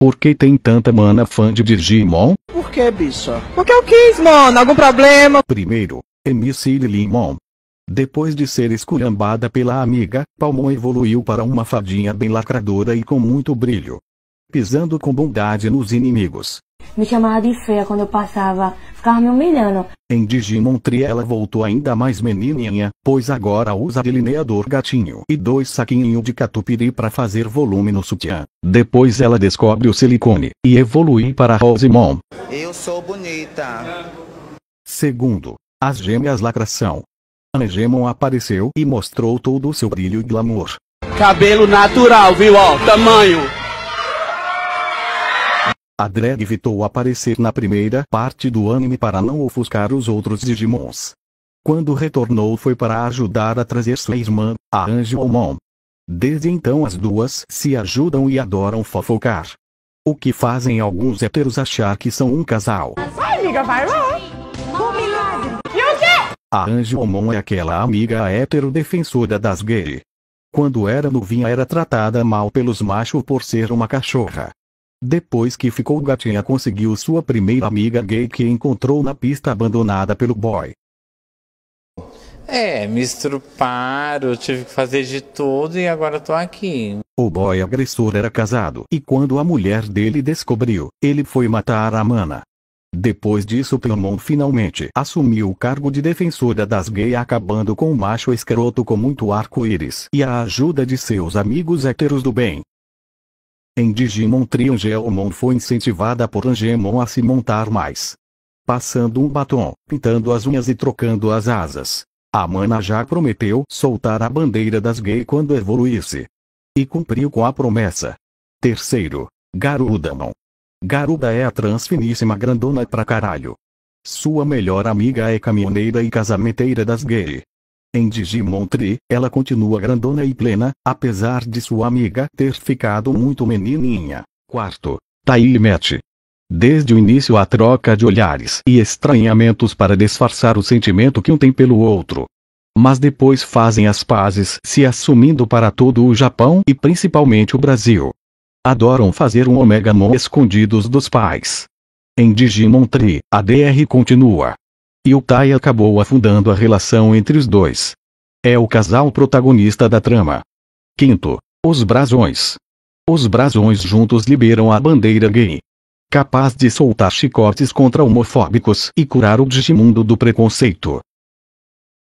Por que tem tanta mana fã de Digimon? Por que, bicha? Porque eu quis, mano. Algum problema? Primeiro, MC Limon. Depois de ser esculhambada pela amiga, Palmon evoluiu para uma fadinha bem lacradora e com muito brilho. Pisando com bondade nos inimigos me chamava de feia quando eu passava, ficava me humilhando. Em Digimon Tri ela voltou ainda mais menininha, pois agora usa delineador gatinho e dois saquinhos de catupiry para fazer volume no sutiã. Depois ela descobre o silicone e evolui para Rosimon. Eu sou bonita. Segundo, as gêmeas lacração. Anegemon apareceu e mostrou todo o seu brilho e glamour. Cabelo natural, viu? Ó, tamanho. A drag evitou aparecer na primeira parte do anime para não ofuscar os outros Digimons. Quando retornou foi para ajudar a trazer sua irmã, a Angelmon. Desde então as duas se ajudam e adoram fofocar. O que fazem alguns héteros achar que são um casal. Ai, amiga, vai lá! Um milagre! E o quê? A Angelmon é aquela amiga hétero defensora das gays. Quando era novinha era tratada mal pelos machos por ser uma cachorra. Depois que ficou gatinha conseguiu sua primeira amiga gay que encontrou na pista abandonada pelo boy. É, me estruparam, tive que fazer de tudo e agora tô aqui. O boy agressor era casado e quando a mulher dele descobriu, ele foi matar a mana. Depois disso, Plumon finalmente assumiu o cargo de defensora das gays, acabando com o macho escroto com muito arco-íris e a ajuda de seus amigos héteros do bem. Em Digimon Trion Geomon foi incentivada por Angemon a se montar mais. Passando um batom, pintando as unhas e trocando as asas. A Mana já prometeu soltar a bandeira das gay quando evoluísse. E cumpriu com a promessa. Terceiro, Garudamon. Garuda é a transfiníssima grandona pra caralho. Sua melhor amiga é caminhoneira e casamenteira das gay. Em Digimon Tree, ela continua grandona e plena, apesar de sua amiga ter ficado muito menininha. Quarto, Taí Match. Desde o início a troca de olhares e estranhamentos para disfarçar o sentimento que um tem pelo outro. Mas depois fazem as pazes, se assumindo para todo o Japão e principalmente o Brasil. Adoram fazer um Omega Mon escondidos dos pais. Em Digimon Tree, a DR continua e o Tai acabou afundando a relação entre os dois. É o casal protagonista da trama. Quinto, os brasões. Os brasões juntos liberam a bandeira gay. Capaz de soltar chicotes contra homofóbicos e curar o Digimundo do preconceito.